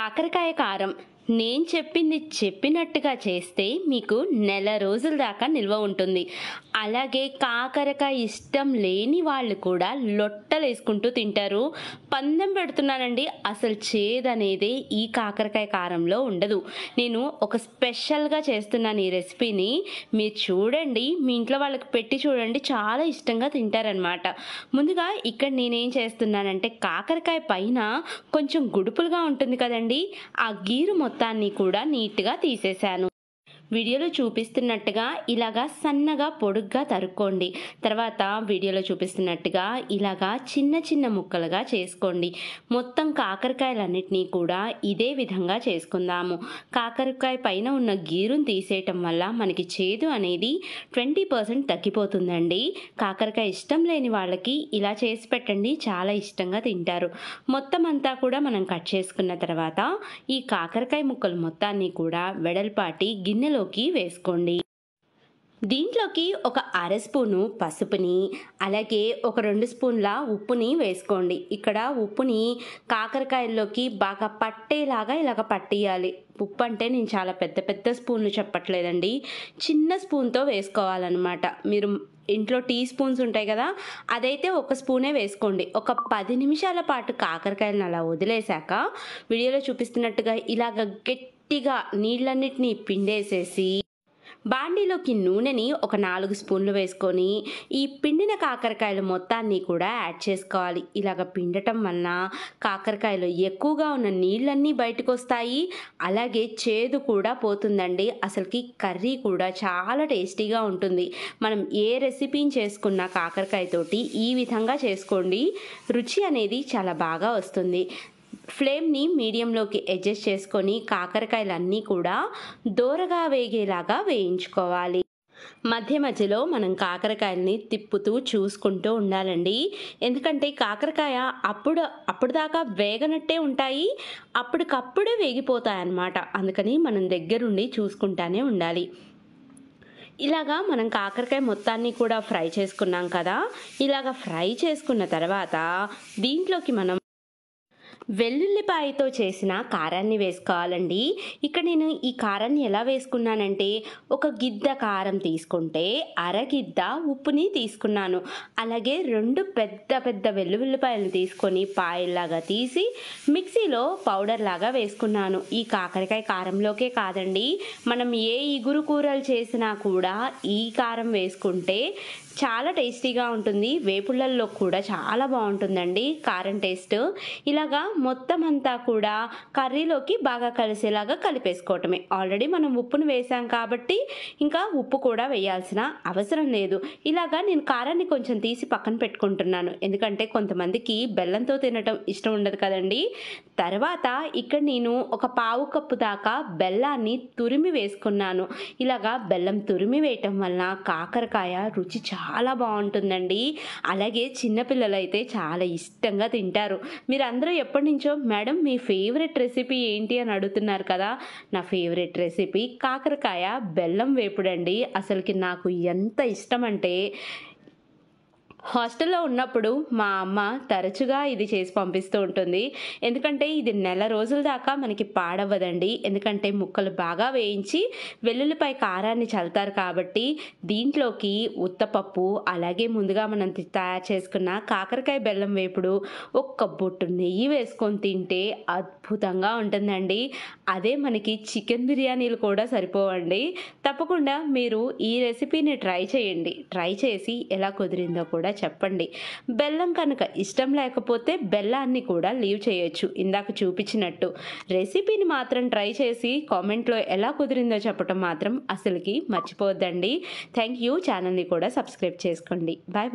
కాకరకాయ కారం నేను చెప్పింది చెప్పినట్టుగా చేస్తే మీకు నెల రోజుల దాకా నిల్వ ఉంటుంది అలాగే కాకరకాయ ఇష్టం లేని వాళ్ళు కూడా లొట్టలు వేసుకుంటూ తింటారు పందెం పెడుతున్నానండి అసలు చేదనేది ఈ కాకరకాయ కారంలో ఉండదు నేను ఒక స్పెషల్గా చేస్తున్నాను ఈ రెసిపీని మీరు చూడండి మీ ఇంట్లో వాళ్ళకి పెట్టి చూడండి చాలా ఇష్టంగా తింటారనమాట ముందుగా ఇక్కడ నేనేం చేస్తున్నానంటే కాకరకాయ పైన కొంచెం గుడుపులుగా ఉంటుంది కదండి ఆ గీరు మొత్తం మొత్తాన్ని కూడా నీట్గా తీసేశాను వీడియోలో చూపిస్తున్నట్టుగా ఇలాగా సన్నగా పొడుగ్గా తరుక్కోండి తర్వాత వీడియోలో చూపిస్తున్నట్టుగా ఇలాగా చిన్న చిన్న ముక్కలుగా చేసుకోండి మొత్తం కాకరకాయలన్నింటినీ కూడా ఇదే విధంగా చేసుకుందాము కాకరకాయ పైన ఉన్న గీరును తీసేయటం వల్ల మనకి చేదు అనేది ట్వంటీ పర్సెంట్ తగ్గిపోతుందండి కాకరకాయ ఇష్టం లేని వాళ్ళకి ఇలా చేసి పెట్టండి చాలా ఇష్టంగా తింటారు మొత్తం అంతా కూడా మనం కట్ చేసుకున్న తర్వాత ఈ కాకరకాయ ముక్కలు మొత్తాన్ని కూడా వెడల్పాటి గిన్నెలో బౌల్లోకి వేసుకోండి దీంట్లోకి ఒక అర స్పూను పసుపుని అలాగే ఒక రెండు స్పూన్ల ఉప్పుని వేసుకోండి ఇక్కడ ఉప్పుని కాకరకాయల్లోకి బాగా పట్టేలాగా ఇలాగ పట్టేయాలి ఉప్పు అంటే నేను చాలా పెద్ద పెద్ద స్పూన్లు చెప్పట్లేదండి చిన్న స్పూన్తో వేసుకోవాలన్నమాట మీరు ఇంట్లో టీ స్పూన్స్ ఉంటాయి కదా అదైతే ఒక స్పూనే వేసుకోండి ఒక పది నిమిషాల పాటు కాకరకాయలను అలా వదిలేశాక వీడియోలో చూపిస్తున్నట్టుగా ఇలాగ గట్టి గట్టిగా నీళ్ళన్నిటినీ పిండేసేసి బాండీలోకి నూనెని ఒక నాలుగు స్పూన్లు వేసుకొని ఈ పిండిన కాకరకాయలు మొత్తాన్ని కూడా యాడ్ చేసుకోవాలి ఇలాగ పిండటం వలన కాకరకాయలు ఎక్కువగా ఉన్న నీళ్ళన్నీ బయటకు వస్తాయి అలాగే చేదు కూడా పోతుందండి అసలుకి కర్రీ కూడా చాలా టేస్టీగా ఉంటుంది మనం ఏ రెసిపీని చేసుకున్న కాకరకాయతోటి ఈ విధంగా చేసుకోండి రుచి అనేది చాలా బాగా వస్తుంది ఫ్లేమ్ని మీడియంలోకి అడ్జస్ట్ చేసుకొని కాకరకాయలన్నీ కూడా దూరగా వేగేలాగా వేయించుకోవాలి మధ్య మధ్యలో మనం కాకరకాయల్ని తిప్పుతూ చూసుకుంటూ ఉండాలండి ఎందుకంటే కాకరకాయ అప్పుడు అప్పుడు దాకా వేగనట్టే ఉంటాయి అప్పటికప్పుడే వేగిపోతాయి అన్నమాట అందుకని మనం దగ్గరుండి చూసుకుంటానే ఉండాలి ఇలాగా మనం కాకరకాయ మొత్తాన్ని కూడా ఫ్రై చేసుకున్నాం కదా ఇలాగ ఫ్రై చేసుకున్న తర్వాత దీంట్లోకి మనం వెల్లుల్లిపాయతో చేసిన కారాన్ని వేసుకోవాలండి ఇక్కడ నేను ఈ కారాన్ని ఎలా వేసుకున్నానంటే ఒక గిద్ద కారం తీసుకుంటే అరగిద్ద ఉప్పుని తీసుకున్నాను అలాగే రెండు పెద్ద పెద్ద వెల్లుల్లిపాయలు తీసుకొని పాయల్లాగా తీసి మిక్సీలో పౌడర్ లాగా వేసుకున్నాను ఈ కాకరకాయ కారంలోకే కాదండి మనం ఏ ఇగురు కూరలు చేసినా కూడా ఈ కారం వేసుకుంటే చాలా టేస్టీగా ఉంటుంది వేపుళ్ళల్లో కూడా చాలా బాగుంటుందండి కారం టేస్ట్ ఇలాగా మొత్తం అంతా కూడా కర్రీలోకి బాగా కలిసేలాగా కలిపేసుకోవటమే ఆల్రెడీ మనం ఉప్పును వేసాం కాబట్టి ఇంకా ఉప్పు కూడా వేయాల్సిన అవసరం లేదు ఇలాగా నేను కారాన్ని కొంచెం తీసి పక్కన పెట్టుకుంటున్నాను ఎందుకంటే కొంతమందికి బెల్లంతో తినటం ఇష్టం ఉండదు కదండి తర్వాత ఇక్కడ నేను ఒక పావు కప్పు దాకా బెల్లాన్ని తురిమి వేసుకున్నాను ఇలాగా బెల్లం తురిమి వేయటం వలన కాకరకాయ రుచి చాలా చాలా బాగుంటుందండి అలాగే చిన్నపిల్లలు అయితే చాలా ఇష్టంగా తింటారు మీరు అందరూ ఎప్పటి నుంచో మేడం మీ ఫేవరెట్ రెసిపీ ఏంటి అని అడుగుతున్నారు కదా నా ఫేవరెట్ రెసిపీ కాకరకాయ బెల్లం వేపుడండి అసలుకి నాకు ఎంత ఇష్టం అంటే హాస్టల్లో ఉన్నప్పుడు మా అమ్మ తరచుగా ఇది చేసి పంపిస్తూ ఉంటుంది ఎందుకంటే ఇది నెల రోజుల దాకా మనకి పాడవ్వదండి ఎందుకంటే ముక్కలు బాగా వేయించి వెల్లుల్లిపై కారాన్ని చల్లుతారు కాబట్టి దీంట్లోకి ఉత్తపప్పు అలాగే ముందుగా మనం తయారు చేసుకున్న కాకరకాయ బెల్లం వేపుడు ఒక్క బొట్టు నెయ్యి వేసుకొని తింటే అద్భుతంగా ఉంటుందండి అదే మనకి చికెన్ బిర్యానీలు కూడా సరిపోవండి తప్పకుండా మీరు ఈ రెసిపీని ట్రై చేయండి ట్రై చేసి ఎలా కుదిరిందో కూడా కూడా చెప్పండి బెల్లం కనుక ఇష్టం లేకపోతే బెల్లాన్ని కూడా లీవ్ చేయొచ్చు ఇందాక చూపించినట్టు రెసిపీని మాత్రం ట్రై చేసి కామెంట్లో ఎలా కుదిరిందో చెప్పటం మాత్రం అసలుకి మర్చిపోవద్దండి థ్యాంక్ యూ ఛానల్ని కూడా సబ్స్క్రైబ్ చేసుకోండి బాయ్